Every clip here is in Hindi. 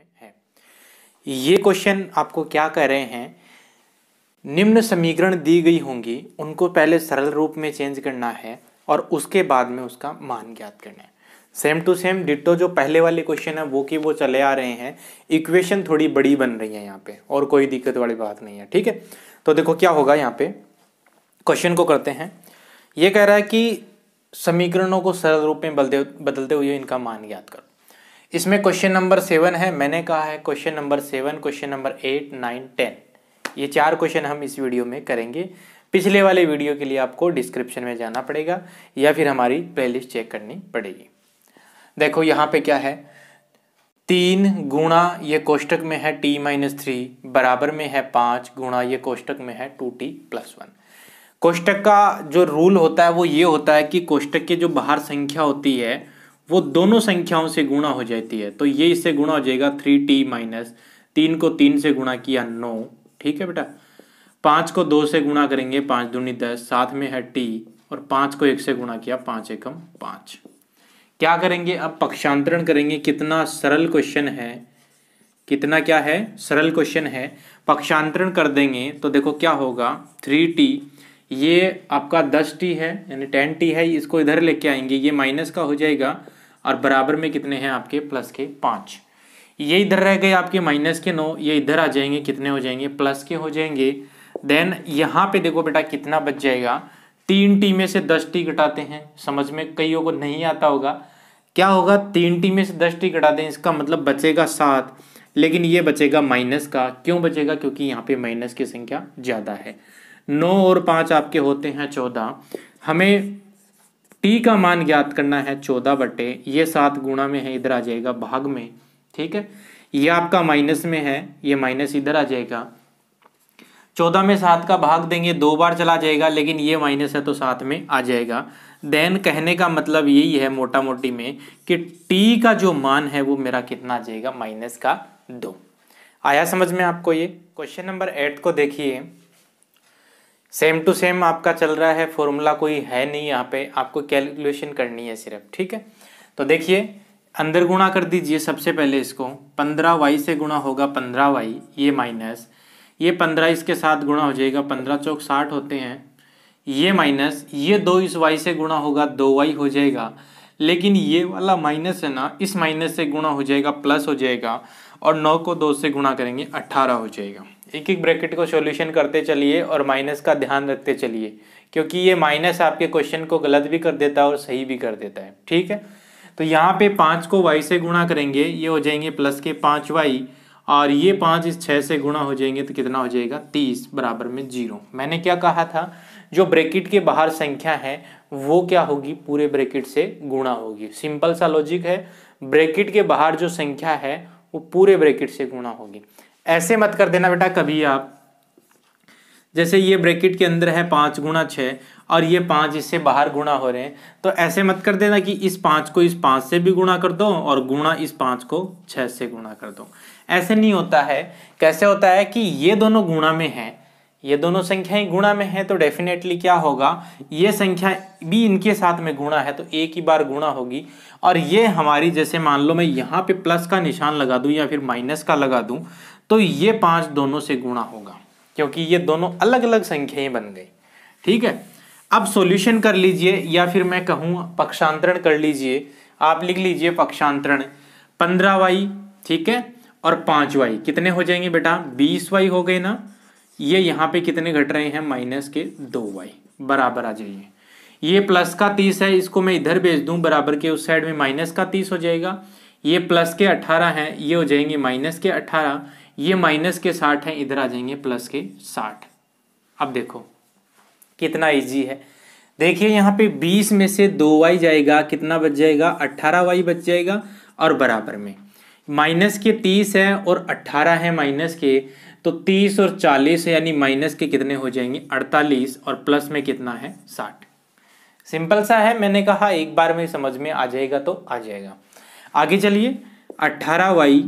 में है ये क्वेश्चन आपको क्या कह रहे हैं निम्न समीकरण दी गई होंगी उनको पहले सरल रूप में चेंज करना है और उसके बाद में उसका मान ज्ञात करना है सेम टू सेम डिटो जो पहले वाले क्वेश्चन है वो कि वो चले आ रहे हैं इक्वेशन थोड़ी बड़ी बन रही है यहाँ पे और कोई दिक्कत वाली बात नहीं है ठीक है तो देखो क्या होगा यहाँ पे क्वेश्चन को करते हैं ये कह रहा है कि समीकरणों को सरल रूप में बदलते बदलते हुए इनका मान ज्ञात करो इसमें क्वेश्चन नंबर सेवन है मैंने कहा है question number seven question number eight nine ten ये चार क्वेश्चन हम इस वीडियो में करेंगे पिछले वाले वीडियो के लिए आपको डिस्क्रिप्शन में जाना पड़ेगा या फिर हमारी प्लेलिस्ट चेक करनी पड़ेगी देखो यहाँ पे क्या है तीन गुणा ये कोष्टक में है टी माइनस थ्री बराबर में है पाँच गुणा ये कोष्टक में है टू टी प्लस वन कोष्टक का जो रूल होता है वो ये होता है कि कोष्टक के जो बाहर संख्या होती है वो दोनों संख्याओं से गुणा हो जाती है तो ये इससे गुणा हो जाएगा थ्री टी माइनस तीन को तीन से गुणा किया नौ ठीक है बेटा पांच को दो से गुणा करेंगे पांच दूनी दस साथ में है टी और पांच को एक से गुणा किया पांच एकम पांच क्या करेंगे अब पक्षांतरण करेंगे कितना सरल क्वेश्चन है कितना क्या है सरल क्वेश्चन है पक्षांतरण कर देंगे तो देखो क्या होगा थ्री टी ये आपका दस टी है यानी टेन टी है इसको इधर लेके आएंगे ये माइनस का हो जाएगा और बराबर में कितने हैं आपके प्लस के पांच ये इधर रह गए आपके माइनस के नौ ये इधर आ जाएंगे कितने हो जाएंगे प्लस के हो जाएंगे देन यहाँ पे देखो बेटा कितना बच जाएगा तीन टी में से दस टी घटाते हैं समझ में कईयों को नहीं आता होगा क्या होगा तीन टी में से दस टी घटा दें इसका मतलब बचेगा सात लेकिन ये बचेगा माइनस का क्यों बचेगा क्योंकि यहाँ पे माइनस की संख्या ज़्यादा है नौ और पांच आपके होते हैं चौदह हमें टी का मान ज्ञात करना है चौदह बटे ये सात गुणा में है इधर आ जाएगा भाग में ठीक है ये आपका माइनस में है ये माइनस इधर आ जाएगा चौदह में सात का भाग देंगे दो बार चला जाएगा लेकिन ये माइनस है तो सात में आ जाएगा देन कहने का मतलब यही है मोटा मोटी में कि टी का जो मान है वो मेरा कितना आ जाएगा माइनस का दो आया समझ में आपको ये क्वेश्चन नंबर एट को देखिए सेम टू सेम आपका चल रहा है फॉर्मूला कोई है नहीं यहाँ पे आपको कैलकुलेशन करनी है सिर्फ ठीक है तो देखिए अंदर गुणा कर दीजिए सबसे पहले इसको पंद्रह वाई से गुणा होगा पंद्रह वाई ये माइनस ये पंद्रह इसके साथ गुणा हो जाएगा पंद्रह चौक साठ होते हैं ये माइनस ये दो इस वाई से गुणा होगा दो वाई हो जाएगा लेकिन ये वाला माइनस है ना इस माइनस से गुणा हो जाएगा प्लस हो जाएगा और नौ को दो से गुणा करेंगे अट्ठारह हो जाएगा एक एक ब्रैकेट को सॉल्यूशन करते चलिए और माइनस का ध्यान रखते चलिए क्योंकि ये माइनस आपके क्वेश्चन को गलत भी कर देता है और सही भी कर देता है ठीक है तो यहाँ पे पाँच को वाई से गुणा करेंगे ये हो जाएंगे प्लस के पाँच वाई और ये पाँच इस छः से गुणा हो जाएंगे तो कितना हो जाएगा तीस बराबर में जीरो मैंने क्या कहा था जो ब्रैकेट के बाहर संख्या है वो क्या होगी पूरे ब्रैकेट से गुणा होगी सिंपल सा लॉजिक है ब्रैकेट के बाहर जो संख्या है वो पूरे ब्रैकेट से गुणा होगी ऐसे मत कर देना बेटा कभी आप जैसे ये ब्रैकेट के अंदर है पाँच गुणा छः और ये पाँच इससे बाहर गुणा हो रहे हैं तो ऐसे मत कर देना कि इस पाँच को इस पाँच से भी गुणा कर दो और गुणा इस पाँच को छः से गुणा कर दो ऐसे नहीं होता है कैसे होता है कि ये दोनों गुणा में हैं ये दोनों संख्याएं गुणा में हैं तो डेफिनेटली क्या होगा ये संख्या भी इनके साथ में गुणा है तो एक ही बार गुणा होगी और ये हमारी जैसे मान लो मैं यहाँ पे प्लस का निशान लगा दूँ या फिर माइनस का लगा दूँ तो ये पांच दोनों से गुणा होगा क्योंकि ये दोनों अलग अलग संख्याएं बन गई ठीक है अब सॉल्यूशन कर लीजिए या फिर मैं कहूं पक्षांतरण कर लीजिए आप लिख लीजिए पक्षांतरण पंद्रह वाई ठीक है और पांच वाई कितने हो जाएंगे बेटा बीस वाई हो गए ना ये यहाँ पे कितने घट रहे हैं माइनस के दो वाई बराबर आ जाइए ये प्लस का तीस है इसको मैं इधर भेज दू बराबर के उस साइड में माइनस का तीस हो जाएगा ये प्लस के अठारह है ये हो जाएंगे माइनस के अठारह ये माइनस के साठ हैं इधर आ जाएंगे प्लस के साठ अब देखो कितना इजी है देखिए यहाँ पे बीस में से दो वाई जाएगा कितना बच जाएगा अट्ठारह वाई बच जाएगा और बराबर में माइनस के तीस है और अट्ठारह है माइनस के तो तीस और चालीस यानी माइनस के कितने हो जाएंगे अड़तालीस और प्लस में कितना है साठ सिंपल सा है मैंने कहा एक बार में समझ में आ जाएगा तो आ जाएगा आगे चलिए अट्ठारह वाई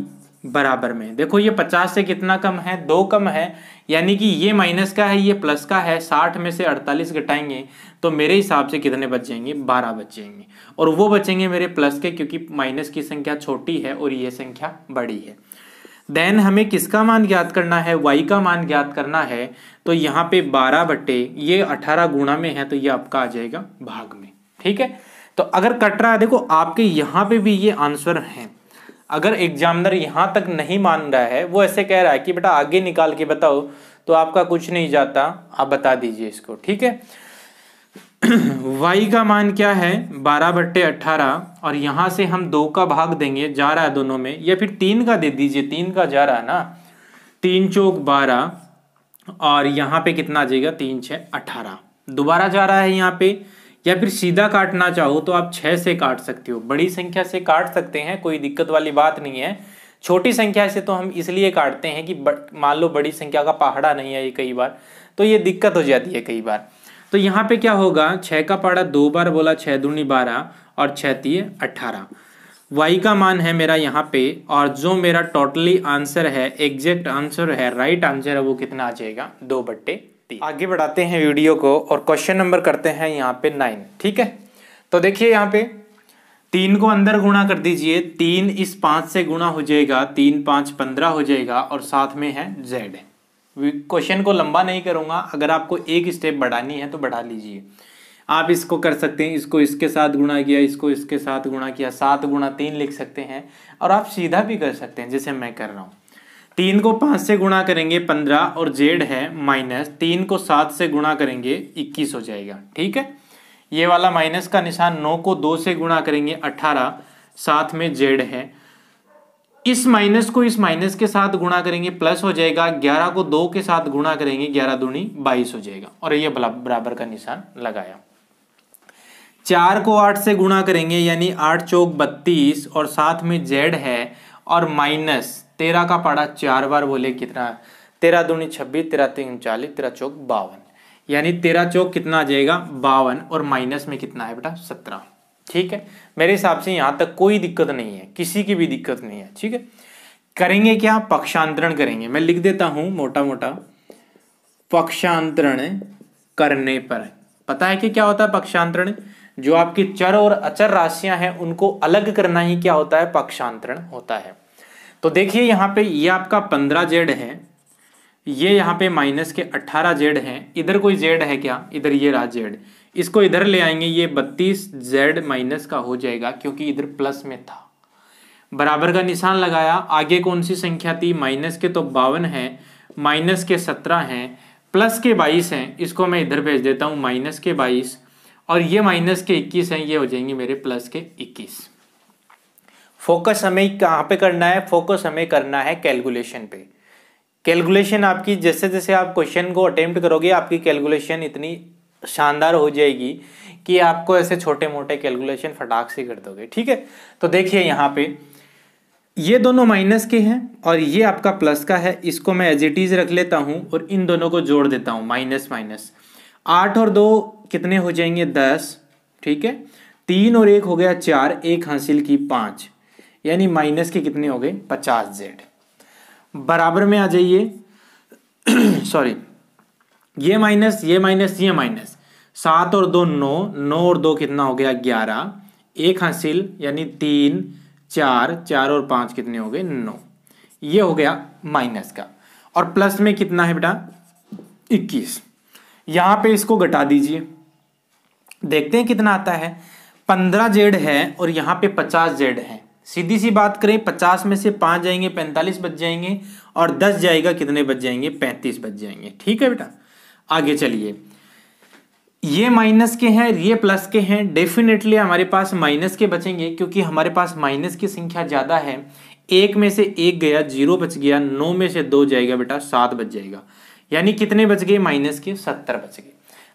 बराबर में देखो ये पचास से कितना कम है दो कम है यानी कि ये माइनस का है ये प्लस का है साठ में से अड़तालीस घटाएंगे तो मेरे हिसाब से कितने बच जाएंगे बारह बच जाएंगे और वो बचेंगे मेरे प्लस के क्योंकि माइनस की संख्या छोटी है और ये संख्या बड़ी है देन हमें किसका मान ज्ञात करना है वाई का मान ज्ञात करना है तो यहाँ पे बारह बटे ये अठारह गुणा में है तो ये आपका आ जाएगा भाग में ठीक है तो अगर कट रहा है देखो आपके यहाँ पे भी ये आंसर है अगर एग्जामिनर यहाँ तक नहीं मान रहा है वो ऐसे कह रहा है कि बेटा आगे निकाल के बताओ तो आपका कुछ नहीं जाता आप बता दीजिए इसको ठीक है वाई का मान क्या है बारह बट्टे अट्ठारह और यहाँ से हम दो का भाग देंगे जा रहा है दोनों में या फिर तीन का दे दीजिए तीन का जा रहा है ना तीन चौक बारह और यहाँ पे कितना आ जाएगा तीन छः अट्ठारह दोबारा जा रहा है यहाँ पे या फिर सीधा काटना चाहो तो आप छः से काट सकते हो बड़ी संख्या से काट सकते हैं कोई दिक्कत वाली बात नहीं है छोटी संख्या से तो हम इसलिए काटते हैं कि मान लो बड़ी संख्या का पहाड़ा नहीं है ये कई बार तो ये दिक्कत हो जाती है कई बार तो यहाँ पे क्या होगा छः का पहाड़ा दो बार बोला छः दूनी बारह और छः तीय अट्ठारह वाई का मान है मेरा यहाँ पे और जो मेरा टोटली आंसर है एग्जैक्ट आंसर है राइट आंसर है वो कितना आ जाएगा दो बट्टे सकती है आगे बढ़ाते हैं वीडियो को और क्वेश्चन नंबर करते हैं यहाँ पे नाइन ठीक है तो देखिए यहाँ पे तीन को अंदर गुणा कर दीजिए तीन इस पाँच से गुणा हो जाएगा तीन पाँच पंद्रह हो जाएगा और साथ में है जेड क्वेश्चन को लंबा नहीं करूँगा अगर आपको एक स्टेप बढ़ानी है तो बढ़ा लीजिए आप इसको कर सकते हैं इसको इसके साथ गुणा किया इसको इसके साथ गुणा किया सात गुणा तीन लिख सकते हैं और आप सीधा भी कर सकते हैं जैसे मैं कर रहा हूँ तीन को पाँच से गुणा करेंगे पंद्रह और जेड है माइनस तीन को सात से गुणा करेंगे इक्कीस हो जाएगा ठीक है ये वाला माइनस का निशान नौ को दो से गुणा करेंगे अट्ठारह साथ में जेड है इस माइनस को इस माइनस के साथ गुणा करेंगे प्लस हो जाएगा ग्यारह को दो के साथ गुणा करेंगे ग्यारह दूनी बाईस हो जाएगा और ये बराबर का निशान लगाया चार को आठ से गुणा करेंगे यानी आठ चौक बत्तीस और साथ में जेड है और माइनस तेरह का पाड़ा चार बार बोले कितना है तेरह दूनी छब्बीस तेरह तीन उनचालीस तेरह चौक बावन यानी तेरह चौक कितना आ जाएगा बावन और माइनस में कितना है बेटा सत्रह ठीक है मेरे हिसाब से यहाँ तक कोई दिक्कत नहीं है किसी की भी दिक्कत नहीं है ठीक है करेंगे क्या पक्षांतरण करेंगे मैं लिख देता हूँ मोटा मोटा पक्षांतरण करने पर पता है कि क्या होता है पक्षांतरण जो आपकी चर और अचर राशियां हैं उनको अलग करना ही क्या होता है पक्षांतरण होता है तो देखिए यहाँ पे ये आपका पंद्रह जेड है ये यहाँ पे माइनस के अट्ठारह जेड है इधर कोई जेड है क्या इधर ये रहा जेड इसको इधर ले आएंगे ये बत्तीस जेड माइनस का हो जाएगा क्योंकि इधर प्लस में था बराबर का निशान लगाया आगे कौन सी संख्या थी माइनस के तो बावन है माइनस के सत्रह हैं प्लस के बाईस हैं इसको मैं इधर भेज देता हूँ माइनस के बाईस और ये माइनस के इक्कीस हैं ये हो जाएंगे मेरे प्लस के इक्कीस फोकस हमें कहाँ पे करना है फोकस हमें करना है कैलकुलेशन पे कैलकुलेशन आपकी जैसे जैसे आप क्वेश्चन को अटेम्प्ट करोगे आपकी कैलकुलेशन इतनी शानदार हो जाएगी कि आपको ऐसे छोटे मोटे कैलकुलेशन फटाक से कर दोगे ठीक है तो देखिए यहाँ पे ये दोनों माइनस के हैं और ये आपका प्लस का है इसको मैं एज इट इज़ रख लेता हूँ और इन दोनों को जोड़ देता हूँ माइनस माइनस आठ और दो कितने हो जाएंगे दस ठीक है तीन और एक हो गया चार एक हासिल की पाँच यानी माइनस के कितने हो गए पचास जेड बराबर में आ जाइए सॉरी ये माइनस ये माइनस ये माइनस सात और दो नौ नौ और दो कितना हो गया ग्यारह एक हासिल यानी तीन चार चार और पांच कितने हो गए नौ ये हो गया माइनस का और प्लस में कितना है बेटा इक्कीस यहां पे इसको घटा दीजिए देखते हैं कितना आता है पंद्रह जेड है और यहाँ पे पचास जेड है सीधी सी बात करें पचास में से पाँच जाएंगे पैंतालीस बच जाएंगे और दस जाएगा कितने बच जाएंगे पैंतीस बच जाएंगे ठीक है बेटा आगे चलिए ये माइनस के हैं ये प्लस के हैं डेफिनेटली हमारे पास माइनस के बचेंगे क्योंकि हमारे पास माइनस की संख्या ज़्यादा है एक में से एक गया जीरो बच गया नौ में से दो जाएगा बेटा सात बच जाएगा यानी कितने बच गए माइनस के सत्तर बच गए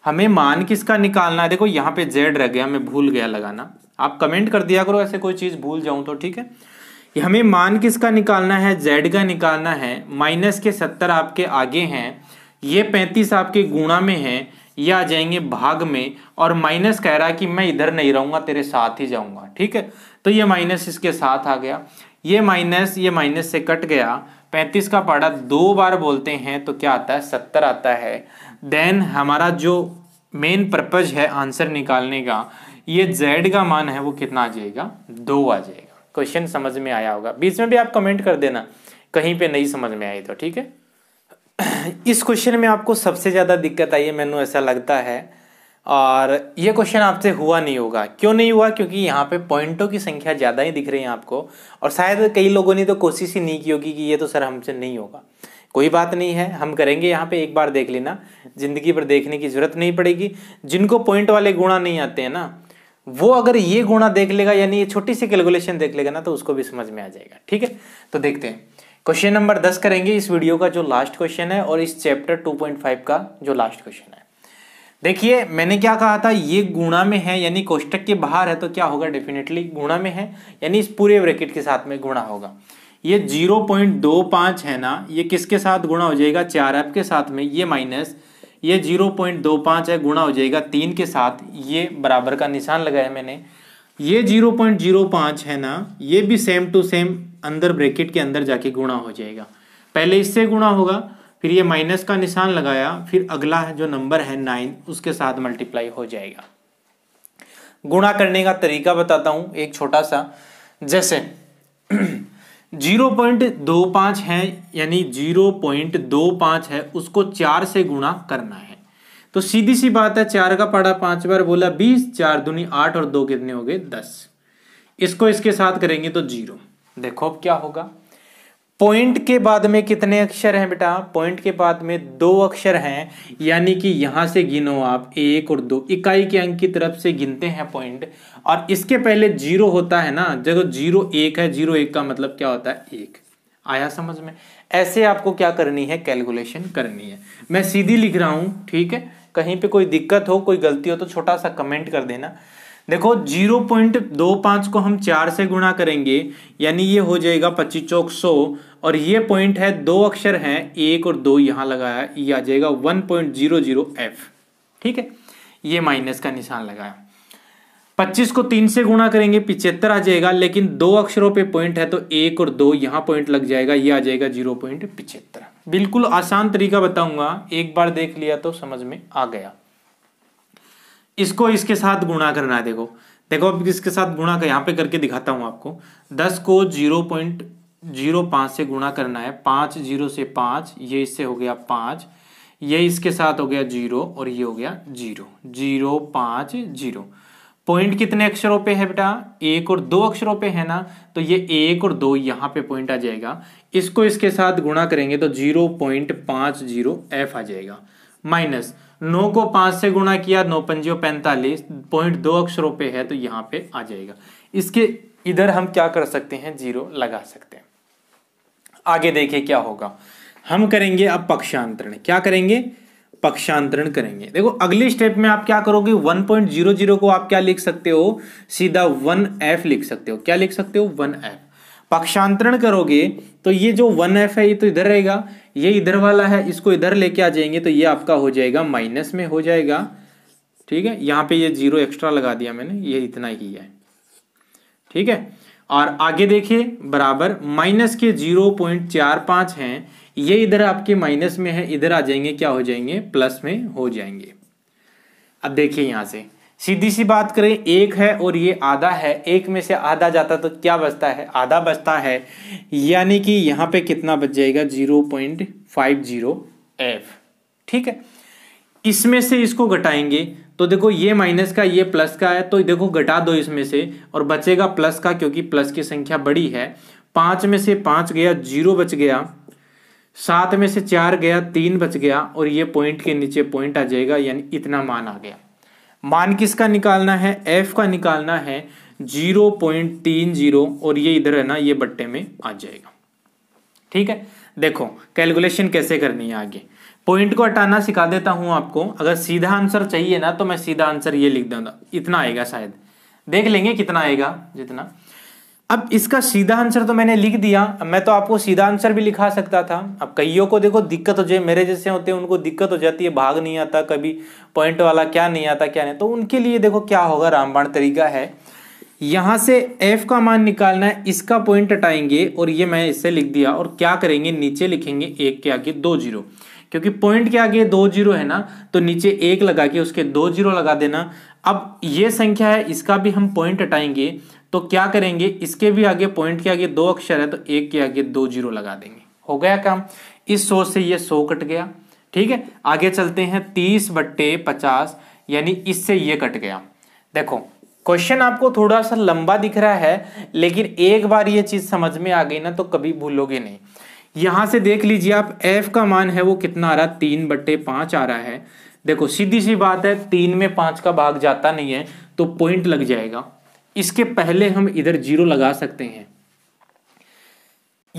हमें मान किसका निकालना है देखो यहाँ पे जेड रह गया हमें भूल गया लगाना आप कमेंट कर दिया करो ऐसे कोई चीज़ भूल जाऊं तो ठीक है हमें मान किसका निकालना है जेड का निकालना है माइनस के सत्तर आपके आगे हैं ये पैंतीस आपके गुणा में है ये आ जाएंगे भाग में और माइनस कह रहा है कि मैं इधर नहीं रहूंगा तेरे साथ ही जाऊंगा ठीक है तो ये माइनस इसके साथ आ गया ये माइनस ये माइनस से कट गया पैंतीस का पाड़ा दो बार बोलते हैं तो क्या आता है सत्तर आता है देन हमारा जो मेन पर्पज है आंसर निकालने का ये जेड का मान है वो कितना आ जाएगा दो आ जाएगा क्वेश्चन समझ में आया होगा बीच में भी आप कमेंट कर देना कहीं पे नहीं समझ में आई तो ठीक है इस क्वेश्चन में आपको सबसे ज़्यादा दिक्कत आई है मैनू ऐसा लगता है और ये क्वेश्चन आपसे हुआ नहीं होगा क्यों नहीं हुआ क्योंकि यहाँ पे पॉइंटों की संख्या ज़्यादा ही दिख रही है आपको और शायद कई लोगों ने तो कोशिश ही नहीं की होगी कि ये तो सर हमसे नहीं होगा कोई बात नहीं है हम करेंगे यहाँ पे एक बार देख लेना ज़िंदगी पर देखने की ज़रूरत नहीं पड़ेगी जिनको पॉइंट वाले गुणा नहीं आते हैं ना वो अगर ये गुणा देख लेगा यानी ये छोटी सी कैलकुलेशन देख लेगा ना तो उसको भी समझ में आ जाएगा ठीक है तो देखते हैं क्वेश्चन नंबर दस करेंगे इस वीडियो का जो लास्ट क्वेश्चन है और इस चैप्टर टू का जो लास्ट क्वेश्चन है देखिए मैंने क्या कहा था ये गुणा में है यानी कोष्टक के बाहर है तो क्या होगा डेफिनेटली गुणा में है यानी इस पूरे ब्रैकेट के साथ में गुणा होगा ये जीरो पॉइंट दो पांच है ना ये किसके साथ गुणा हो जाएगा चार एफ के साथ में ये माइनस ये जीरो पॉइंट दो पांच है गुणा हो जाएगा तीन के साथ ये बराबर का निशान लगाया मैंने ये जीरो पॉइंट जीरो है ना ये भी सेम टू सेम अंदर ब्रैकेट के अंदर जाके गुणा हो जाएगा पहले इससे गुणा होगा फिर ये माइनस का निशान लगाया फिर अगला जो नंबर है नाइन उसके साथ मल्टीप्लाई हो जाएगा गुणा करने का तरीका बताता हूं एक छोटा सा जैसे जीरो पॉइंट दो पांच है यानी जीरो पॉइंट दो पांच है उसको चार से गुणा करना है तो सीधी सी बात है चार का पड़ा पांच बार बोला बीस चार दुनी आठ और दो कितने हो गए दस इसको इसके साथ करेंगे तो जीरो देखो अब क्या होगा पॉइंट के बाद में कितने अक्षर हैं बेटा पॉइंट के बाद में दो अक्षर हैं यानी कि यहां से गिनो आप एक और दो इकाई के अंक की तरफ से गिनते हैं पॉइंट और इसके पहले जीरो होता है ना जब जीरो एक है जीरो एक का मतलब क्या होता है एक आया समझ में ऐसे आपको क्या करनी है कैलकुलेशन करनी है मैं सीधी लिख रहा हूं ठीक है कहीं पर कोई दिक्कत हो कोई गलती हो तो छोटा सा कमेंट कर देना देखो जीरो पॉइंट दो पांच को हम चार से गुणा करेंगे यानी ये हो जाएगा पच्चीस चौक सौ और ये पॉइंट है दो अक्षर हैं एक और दो यहाँ लगाया ये आ जाएगा one point zero zero F ठीक है ये माइनस का निशान लगाया पच्चीस को तीन से गुणा करेंगे पिछहत्तर आ जाएगा लेकिन दो अक्षरों पे पॉइंट है तो एक और दो यहाँ पॉइंट लग जाएगा ये आ जाएगा जीरो पॉइंट बिल्कुल आसान तरीका बताऊंगा एक बार देख लिया तो समझ में आ गया इसको इसके साथ गुणा करना है देखो देखो अब इसके साथ गुणा कर यहाँ पे करके दिखाता हूँ आपको दस को जीरो पॉइंट जीरो पाँच से गुणा करना है पाँच जीरो से पाँच ये इससे हो गया पाँच ये इसके साथ हो गया जीरो और ये हो गया जीरो जीरो पाँच जीरो पॉइंट कितने अक्षरों पे है बेटा एक और दो अक्षरों पे है ना तो ये एक और दो यहाँ पे पॉइंट आ जाएगा इसको इसके साथ गुणा करेंगे तो जीरो पॉइंट पाँच जीरो एफ आ जाएगा माइनस नौ को पांच से गुणा किया नौ पंजीय पैंतालीस पॉइंट दो अक्षरों पे है तो यहाँ पे आ जाएगा इसके इधर हम क्या कर सकते हैं जीरो लगा सकते हैं आगे देखिए क्या होगा हम करेंगे अब पक्षांतरण क्या करेंगे पक्षांतरण करेंगे देखो अगले स्टेप में आप क्या करोगे 1.00 को आप क्या लिख सकते हो सीधा 1f लिख सकते हो क्या लिख सकते हो 1f पक्षांतरण करोगे तो ये जो वन एफ है ये तो इधर रहेगा ये इधर वाला है इसको इधर लेके आ जाएंगे तो ये आपका हो जाएगा माइनस में हो जाएगा ठीक है यहाँ पे ये जीरो एक्स्ट्रा लगा दिया मैंने ये इतना ही है ठीक है और आगे देखिए बराबर माइनस के जीरो पॉइंट चार पांच हैं ये इधर आपके माइनस में है इधर आ जाएंगे क्या हो जाएंगे प्लस में हो जाएंगे अब देखिए यहां से सीधी सी बात करें एक है और ये आधा है एक में से आधा जाता तो क्या बचता है आधा बचता है यानी कि यहाँ पे कितना बच जाएगा zero point five zero F ठीक है इसमें से इसको घटाएंगे तो देखो ये माइनस का ये प्लस का है तो देखो घटा दो इसमें से और बचेगा प्लस का क्योंकि प्लस की संख्या बड़ी है पाँच में से पाँच गया जीरो बच गया सात में से चार गया तीन बच गया और ये पॉइंट के नीचे पॉइंट आ जाएगा यानी इतना मान आ गया मान किसका निकालना है एफ का निकालना है जीरो पॉइंट तीन जीरो और ये इधर है ना ये बट्टे में आ जाएगा ठीक है देखो कैलकुलेशन कैसे करनी है आगे पॉइंट को हटाना सिखा देता हूं आपको अगर सीधा आंसर चाहिए ना तो मैं सीधा आंसर ये लिख दूंगा इतना आएगा शायद देख लेंगे कितना आएगा जितना अब इसका सीधा आंसर तो मैंने लिख दिया मैं तो आपको सीधा आंसर भी लिखा सकता था अब कईयों को देखो दिक्कत हो जाए मेरे जैसे होते हैं उनको दिक्कत हो जाती है भाग नहीं आता कभी पॉइंट वाला क्या नहीं आता क्या नहीं तो उनके लिए देखो क्या होगा रामबाण तरीका है यहां से एफ का मान निकालना है इसका पॉइंट हटाएंगे और ये मैं इससे लिख दिया और क्या करेंगे नीचे लिखेंगे एक के आगे दो जीरो क्योंकि पॉइंट के आगे दो जीरो है ना तो नीचे एक लगा के उसके दो जीरो लगा देना अब ये संख्या है इसका भी हम पॉइंट हटाएंगे तो क्या करेंगे इसके भी आगे पॉइंट के आगे दो अक्षर है तो एक के आगे दो जीरो लगा देंगे हो गया काम इस सौ से ये सौ कट गया ठीक है आगे चलते हैं तीस बट्टे पचास यानी इससे ये कट गया देखो क्वेश्चन आपको थोड़ा सा लंबा दिख रहा है लेकिन एक बार ये चीज समझ में आ गई ना तो कभी भूलोगे नहीं यहां से देख लीजिए आप एफ का मान है वो कितना आ रहा है तीन बट्टे पांच आ रहा है देखो सीधी सी बात है तीन में पांच का भाग जाता नहीं है तो पॉइंट लग जाएगा इसके पहले हम इधर जीरो लगा सकते हैं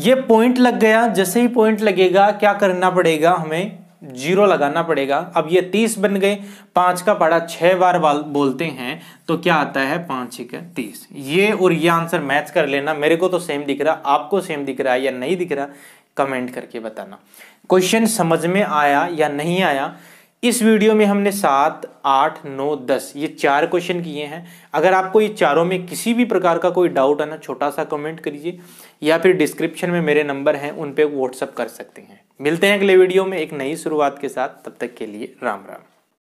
ये पॉइंट लग गया जैसे ही पॉइंट लगेगा क्या करना पड़ेगा हमें जीरो लगाना पड़ेगा अब ये तीस बन गए पांच का पड़ा छह बार बोलते हैं तो क्या आता है पांच एक तीस ये और ये आंसर मैच कर लेना मेरे को तो सेम दिख रहा आपको सेम दिख रहा है या नहीं दिख रहा कमेंट करके बताना क्वेश्चन समझ में आया या नहीं आया इस वीडियो में हमने सात आठ नौ दस ये चार क्वेश्चन किए हैं अगर आपको ये चारों में किसी भी प्रकार का कोई डाउट आना छोटा सा कमेंट करिए या फिर डिस्क्रिप्शन में मेरे नंबर हैं उन पर व्हाट्सअप कर सकते हैं मिलते हैं अगले वीडियो में एक नई शुरुआत के साथ तब तक के लिए राम राम